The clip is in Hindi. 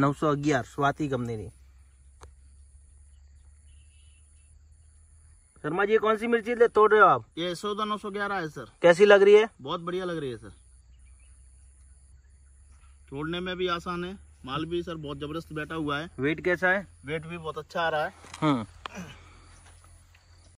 नौ सौ અગિયાર સ્વાતિ કંપનીની शर्मा जी कौन सी मिर्ची ले तोड़ रहे हो आप ये यशोदा नौ सौ ग्यारह है सर कैसी लग रही है बहुत बढ़िया लग रही है सर तोड़ने में भी आसान है माल भी सर बहुत जबरदस्त बैठा हुआ है वेट कैसा है वेट भी बहुत अच्छा आ रहा है हम्म।